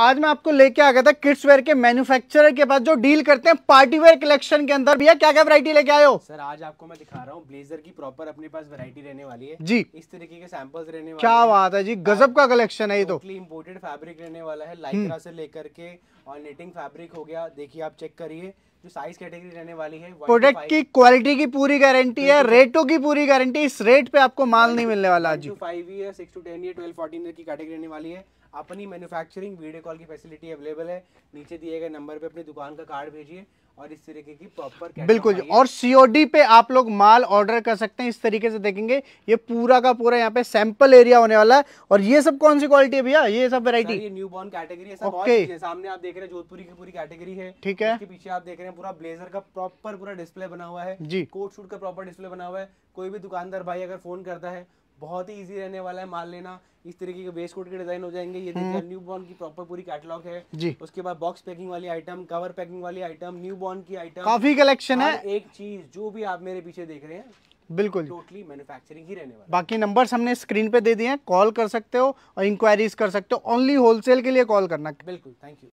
आज मैं आपको लेके आ गया था किड्स वेयर के मैन्युफैक्चरर के पास जो डील करते हैं पार्टी वेयर कलेक्शन के अंदर भैया क्या क्या वैरायटी लेके आए हो सर आज आपको मैं दिखा रहा हूँ ब्लेजर की प्रॉपर अपने पास वैरायटी रहने वाली है जी इस तरीके के सैंपल्स रहने वाले क्या बात है जी गजब हाँ, का कलेक्शन है ये तो इम्पोर्टेड फैब्रिक रहने वाला है लाइक्रा हम्म। से लेकर के और नेटिंग फैब्रिक हो गया देखिए आप चेक करिए जो साइज कैटेगरी रहने वाली है प्रोडक्ट की क्वालिटी की पूरी गारंटी है रेटों की पूरी गारंटी इस रेट पे आपको माल नहीं मिलने वाला आज five year six to ten year twelve fourteen year की कैटेगरी रहने वाली है अपनी मैन्युफैक्चरिंग वीडियो कॉल की फैसिलिटी अवेलेबल है नीचे दिए गए नंबर पे अपनी दुकान का कार्ड भेजिए और इस तरीके की प्रॉपर बिल्कुल और सीओडी पे आप लोग माल ऑर्डर कर सकते हैं इस तरीके से देखेंगे ये पूरा का पूरा यहाँ पे सैंपल एरिया होने वाला है और ये सब कौन सी क्वालिटी है भैया ये सब वेराइटी न्यू बॉर्न कैटेगरी है सामने आप देख रहे हैं जोधपुरी की पूरी कैटेगरी है ठीक है पीछे आप देख रहे हैं पूरा ब्लेजर का प्रॉपर पूरा डिस्प्ले बना हुआ है जी कोट शूट का प्रॉपर डिस्प्ले बना हुआ है कोई भी दुकानदार भाई अगर फोन करता है बहुत ही इजी रहने वाला है माल लेना इस तरीके के वेस्ट कोट के डिजाइन हो जाएंगे ये देखिए न्यू हम्म। बॉर्न की प्रॉपर पूरी कैटलॉग है जी उसके बाद बॉक्स पैकिंग वाली आइटम कवर पैकिंग वाली आइटम न्यू बॉर्न की आइटम काफी कलेक्शन है एक चीज जो भी आप मेरे पीछे देख रहे हैं बिल्कुल टोटली मैन्युफैक्चरिंग ही रहने वाला बाकी नंबर हमने स्क्रीन पे दे दिए हैं कॉल कर सकते हो और इंक्वायरीज कर सकते हो ओनली होलसेल के लिए कॉल करना बिल्कुल थैंक यू